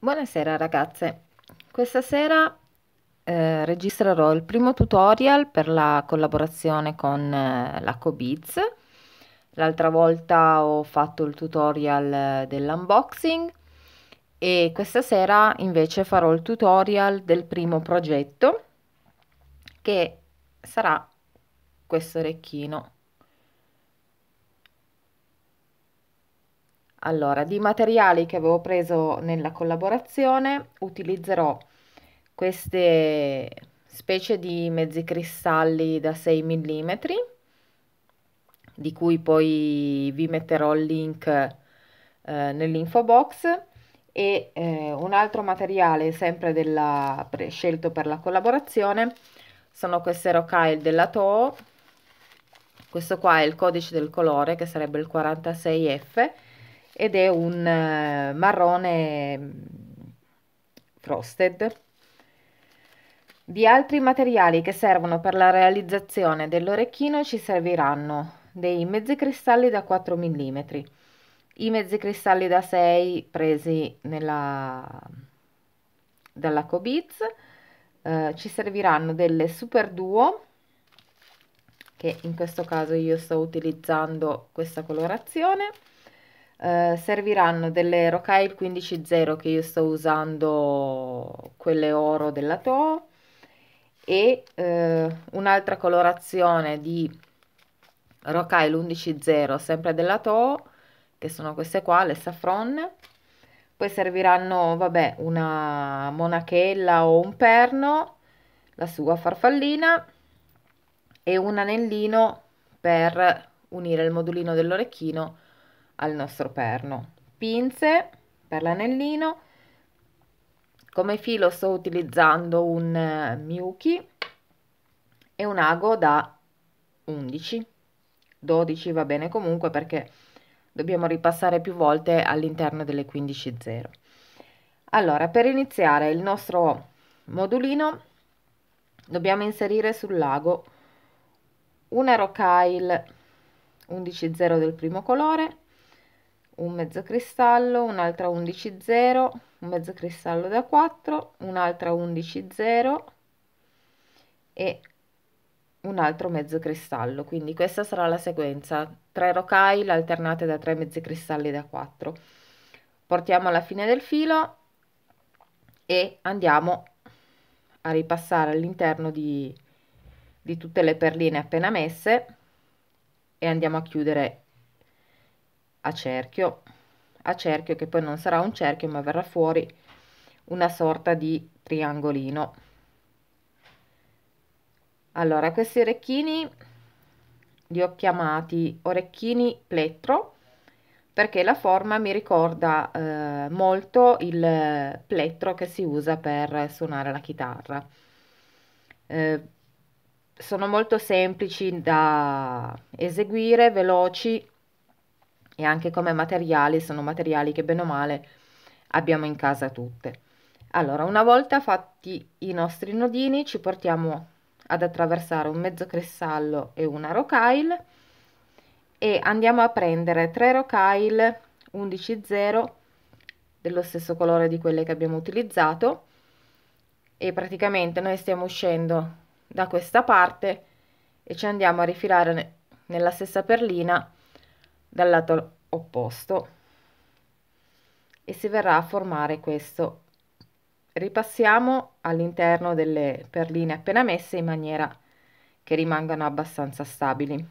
Buonasera ragazze, questa sera eh, registrerò il primo tutorial per la collaborazione con eh, la Cobiz. L'altra volta ho fatto il tutorial eh, dell'unboxing e questa sera invece farò il tutorial del primo progetto che sarà questo orecchino. Allora, di materiali che avevo preso nella collaborazione utilizzerò queste specie di mezzi cristalli da 6 mm, di cui poi vi metterò il link eh, nell'info box, e eh, un altro materiale sempre della, scelto per la collaborazione sono queste rocaille della Toho, questo qua è il codice del colore che sarebbe il 46F, ed è un eh, marrone mm, frosted. Di altri materiali che servono per la realizzazione dell'orecchino ci serviranno dei mezzi cristalli da 4 mm, i mezzi cristalli da 6 presi nella, dalla Cobiz, eh, ci serviranno delle Super Duo, che in questo caso io sto utilizzando questa colorazione, eh, serviranno delle Rocaille 15.0 che io sto usando quelle oro della Toho e eh, un'altra colorazione di Rocaille 11.0 sempre della Toho che sono queste qua, le saffron poi serviranno vabbè una monachella o un perno la sua farfallina e un anellino per unire il modulino dell'orecchino al nostro perno pinze per l'anellino come filo sto utilizzando un eh, Miyuki e un ago da 11 12 va bene comunque perché dobbiamo ripassare più volte all'interno delle 15.0 allora per iniziare il nostro modulino dobbiamo inserire sul lago una rocaille 11.0 del primo colore un mezzo cristallo, un'altra 11 0, un mezzo cristallo da 4, un'altra 11 0 e un altro mezzo cristallo. Quindi questa sarà la sequenza, 3 rocaille alternate da 3 mezzi cristalli da 4. Portiamo alla fine del filo e andiamo a ripassare all'interno di, di tutte le perline appena messe e andiamo a chiudere a cerchio a cerchio che poi non sarà un cerchio ma verrà fuori una sorta di triangolino allora questi orecchini li ho chiamati orecchini plettro perché la forma mi ricorda eh, molto il plettro che si usa per suonare la chitarra. Eh, sono molto semplici da eseguire, veloci e anche come materiali sono materiali che bene o male abbiamo in casa tutte. Allora, una volta fatti i nostri nodini ci portiamo ad attraversare un mezzo cristallo e una rocaille e andiamo a prendere tre rocaille 11.0 dello stesso colore di quelle che abbiamo utilizzato e praticamente noi stiamo uscendo da questa parte e ci andiamo a rifilare nella stessa perlina dal lato opposto e si verrà a formare questo ripassiamo all'interno delle perline appena messe in maniera che rimangano abbastanza stabili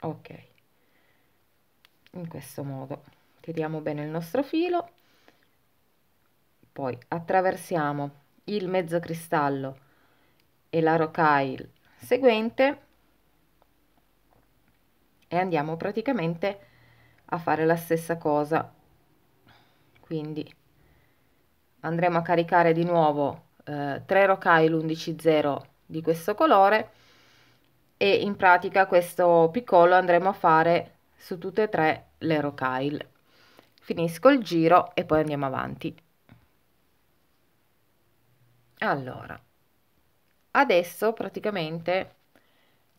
ok in questo modo tiriamo bene il nostro filo poi attraversiamo il mezzo cristallo e la rocaille seguente e andiamo praticamente a fare la stessa cosa quindi andremo a caricare di nuovo eh, 3 rokai l'11.0 di questo colore e in pratica questo piccolo andremo a fare su tutte e tre le rocaille finisco il giro e poi andiamo avanti allora adesso praticamente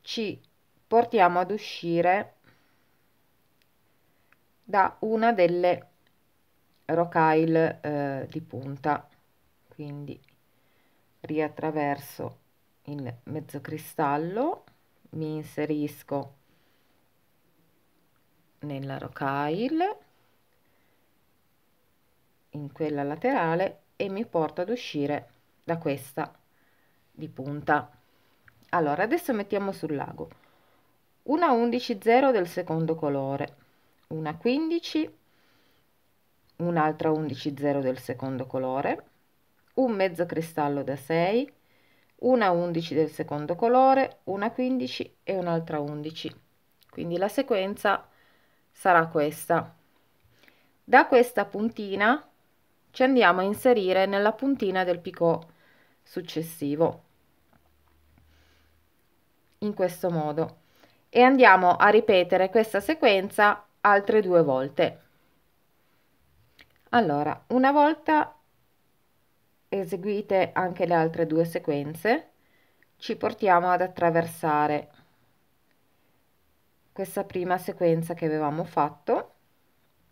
ci portiamo ad uscire da una delle rocaille eh, di punta quindi riattraverso il mezzo cristallo mi inserisco nella rocaille in quella laterale e mi porto ad uscire da questa di punta allora adesso mettiamo sul lago una 11 0 del secondo colore una 15 un'altra 11 0 del secondo colore un mezzo cristallo da 6 una 11 del secondo colore una 15 e un'altra 11 quindi la sequenza sarà questa da questa puntina ci andiamo a inserire nella puntina del picot successivo in questo modo e andiamo a ripetere questa sequenza altre due volte. Allora, una volta eseguite anche le altre due sequenze, ci portiamo ad attraversare questa prima sequenza che avevamo fatto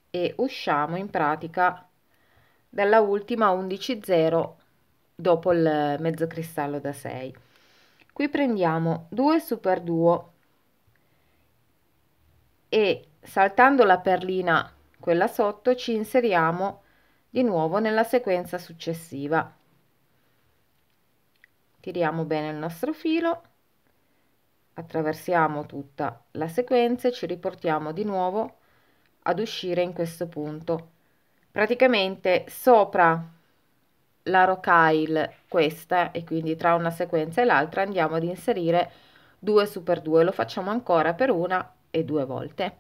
e usciamo in pratica dalla ultima 11.0 dopo il mezzo cristallo da 6. Qui prendiamo 2 super 2 e saltando la perlina quella sotto ci inseriamo di nuovo nella sequenza successiva. Tiriamo bene il nostro filo, attraversiamo tutta la sequenza e ci riportiamo di nuovo ad uscire in questo punto. Praticamente sopra la rocaille questa e quindi tra una sequenza e l'altra andiamo ad inserire 2 super 2 lo facciamo ancora per una e due volte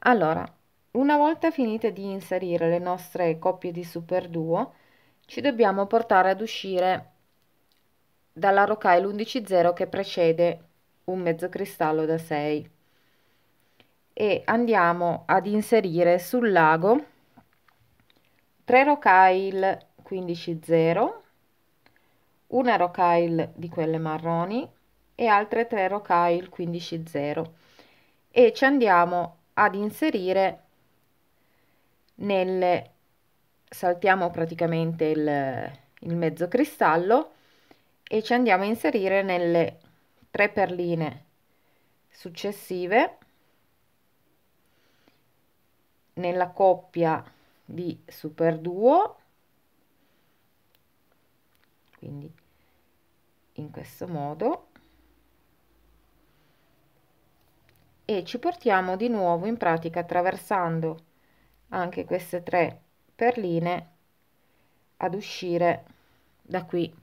allora una volta finite di inserire le nostre coppie di super duo ci dobbiamo portare ad uscire dalla rocaille 11 0 che precede un mezzo cristallo da 6 e andiamo ad inserire sul lago 3 rocaille 15 0 una rocaille di quelle marroni e altre 3 rocaille 15 0 e ci andiamo ad inserire nelle saltiamo praticamente il, il mezzo cristallo e ci andiamo a inserire nelle tre perline successive nella coppia di super duo quindi in questo modo e ci portiamo di nuovo in pratica attraversando anche queste tre perline ad uscire da qui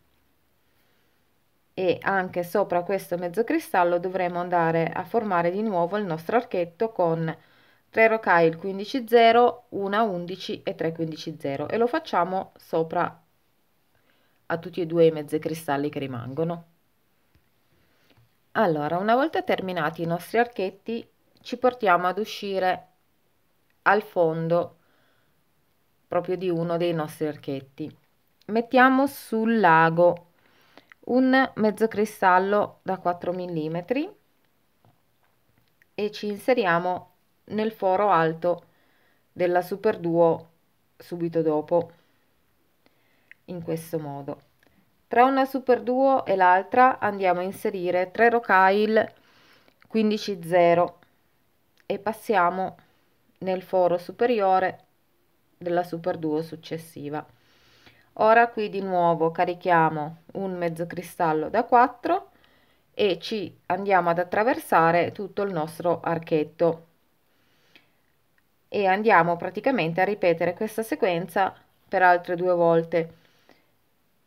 e anche sopra questo mezzo cristallo dovremo andare a formare di nuovo il nostro archetto con 3 rocai il 15 0 1 11 e 3 15 0 e lo facciamo sopra a tutti e due i mezzi cristalli che rimangono allora una volta terminati i nostri archetti ci portiamo ad uscire al fondo proprio di uno dei nostri archetti mettiamo sul lago un mezzo cristallo da 4 mm e ci inseriamo nel foro alto della Super Duo subito dopo in questo modo tra una Super Duo e l'altra andiamo a inserire 3 rocaille 15 0 e passiamo nel foro superiore della Super Duo successiva ora qui di nuovo carichiamo un mezzo cristallo da 4 e ci andiamo ad attraversare tutto il nostro archetto e andiamo praticamente a ripetere questa sequenza per altre due volte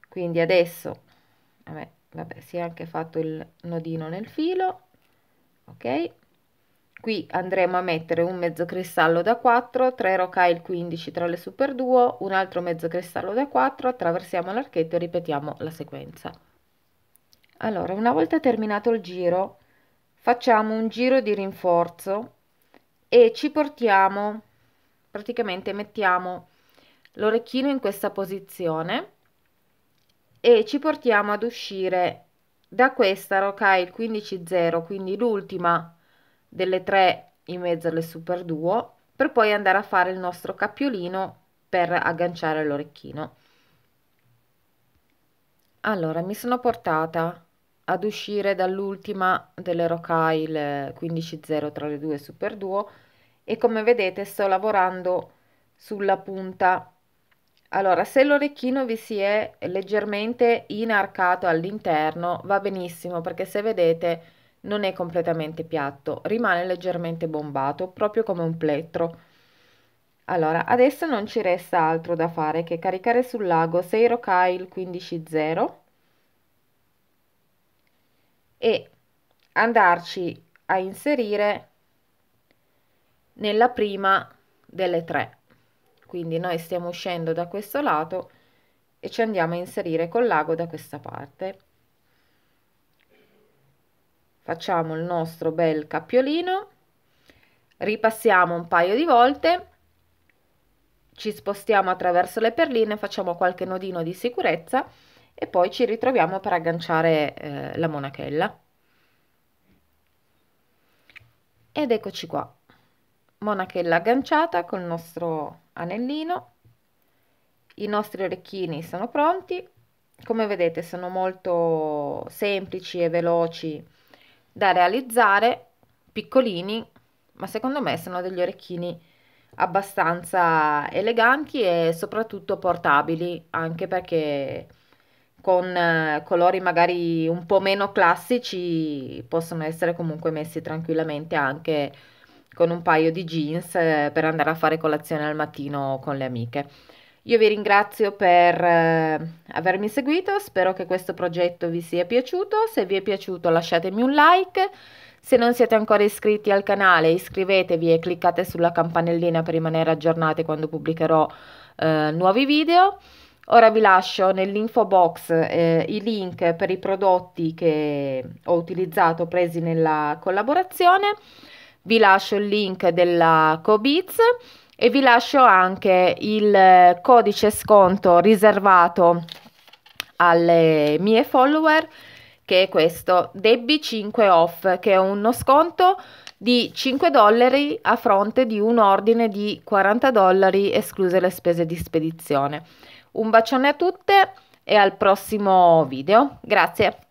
quindi adesso vabbè, vabbè, si è anche fatto il nodino nel filo ok qui andremo a mettere un mezzo cristallo da 4 3 rocaille 15 tra le super duo un altro mezzo cristallo da 4 attraversiamo l'archetto e ripetiamo la sequenza allora una volta terminato il giro facciamo un giro di rinforzo e ci portiamo, praticamente mettiamo l'orecchino in questa posizione e ci portiamo ad uscire da questa rocaille 15-0, quindi l'ultima delle tre in mezzo alle super duo, per poi andare a fare il nostro cappiolino per agganciare l'orecchino. Allora, mi sono portata ad uscire dall'ultima delle Rokai, 15.0 tra le due super duo e come vedete sto lavorando sulla punta allora se l'orecchino vi si è leggermente inarcato all'interno va benissimo perché se vedete non è completamente piatto rimane leggermente bombato proprio come un plettro allora adesso non ci resta altro da fare che caricare sul lago 6 rocail 15.0 e andarci a inserire nella prima delle tre quindi noi stiamo uscendo da questo lato e ci andiamo a inserire col lago da questa parte facciamo il nostro bel cappiolino ripassiamo un paio di volte ci spostiamo attraverso le perline facciamo qualche nodino di sicurezza e poi ci ritroviamo per agganciare eh, la monachella ed eccoci qua monachella agganciata col nostro anellino i nostri orecchini sono pronti come vedete sono molto semplici e veloci da realizzare piccolini ma secondo me sono degli orecchini abbastanza eleganti e soprattutto portabili anche perché con eh, colori magari un po' meno classici possono essere comunque messi tranquillamente anche con un paio di jeans eh, per andare a fare colazione al mattino con le amiche. Io vi ringrazio per eh, avermi seguito, spero che questo progetto vi sia piaciuto, se vi è piaciuto lasciatemi un like, se non siete ancora iscritti al canale iscrivetevi e cliccate sulla campanellina per rimanere aggiornati quando pubblicherò eh, nuovi video. Ora vi lascio nell'info box eh, i link per i prodotti che ho utilizzato presi nella collaborazione, vi lascio il link della Cobiz e vi lascio anche il codice sconto riservato alle mie follower che è questo Debbie5 off che è uno sconto di 5 dollari a fronte di un ordine di 40 dollari escluse le spese di spedizione. Un bacione a tutte e al prossimo video. Grazie.